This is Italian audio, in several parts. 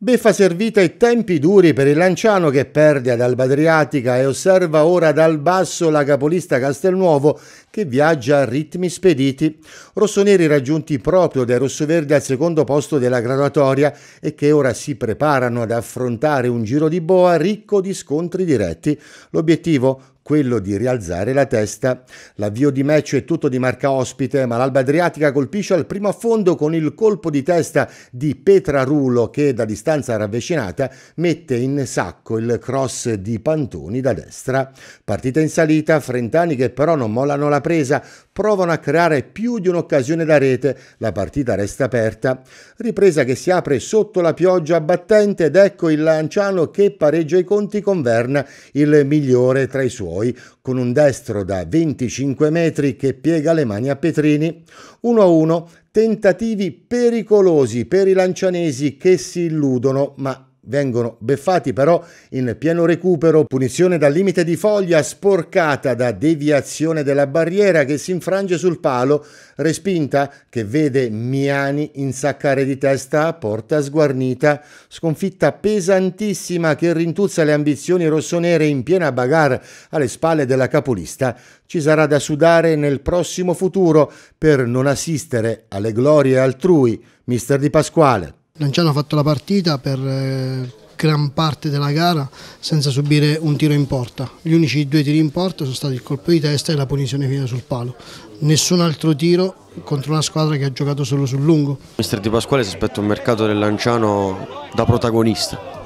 Beffa servita e tempi duri per il Lanciano che perde ad Alba Adriatica e osserva ora dal basso la capolista Castelnuovo che viaggia a ritmi spediti. Rossoneri raggiunti proprio dai rossoverdi al secondo posto della graduatoria e che ora si preparano ad affrontare un giro di boa ricco di scontri diretti. L'obiettivo quello di rialzare la testa. L'avvio di match è tutto di marca ospite, ma l'Alba Adriatica colpisce al primo affondo con il colpo di testa di Petra Rulo che da distanza ravvicinata mette in sacco il cross di Pantoni da destra. Partita in salita, Frentani che però non mollano la presa, provano a creare più di un'occasione da rete, la partita resta aperta. Ripresa che si apre sotto la pioggia battente ed ecco il Lanciano che pareggia i conti con Verna, il migliore tra i suoi, con un destro da 25 metri che piega le mani a Petrini. 1-1, tentativi pericolosi per i lancianesi che si illudono, ma Vengono beffati però in pieno recupero, punizione dal limite di foglia sporcata da deviazione della barriera che si infrange sul palo, respinta che vede Miani insaccare di testa, a porta sguarnita, sconfitta pesantissima che rintuzza le ambizioni rossonere in piena bagarre alle spalle della capolista. Ci sarà da sudare nel prossimo futuro per non assistere alle glorie altrui, mister Di Pasquale non ci hanno fatto la partita per eh, gran parte della gara senza subire un tiro in porta. Gli unici due tiri in porta sono stati il colpo di testa e la punizione finita sul palo. Nessun altro tiro contro una squadra che ha giocato solo sul lungo. Mister Di Pasquale si aspetta un mercato del Lanciano da protagonista.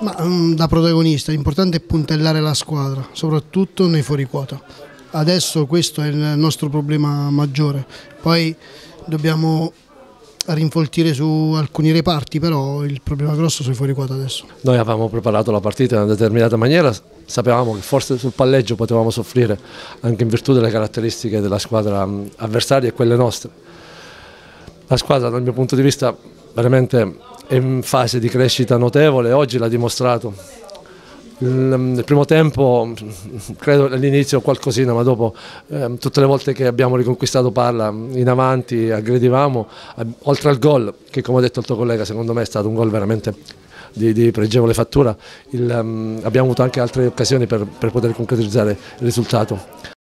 Ma, mm, da protagonista, l'importante è puntellare la squadra, soprattutto nei fuori quota. Adesso questo è il nostro problema maggiore. Poi dobbiamo a rinfoltire su alcuni reparti, però il problema grosso sono i fuori quota adesso. Noi avevamo preparato la partita in una determinata maniera, sapevamo che forse sul palleggio potevamo soffrire anche in virtù delle caratteristiche della squadra mm, avversaria e quelle nostre. La squadra dal mio punto di vista veramente è in fase di crescita notevole, oggi l'ha dimostrato, Mm, mm, nel primo tempo mm, credo all'inizio qualcosina ma dopo eh, tutte le volte che abbiamo riconquistato Parla in avanti aggredivamo eh, oltre al gol che come ha detto il tuo collega secondo me è stato un gol veramente di, di pregevole fattura il, um, abbiamo avuto anche altre occasioni per, per poter concretizzare il risultato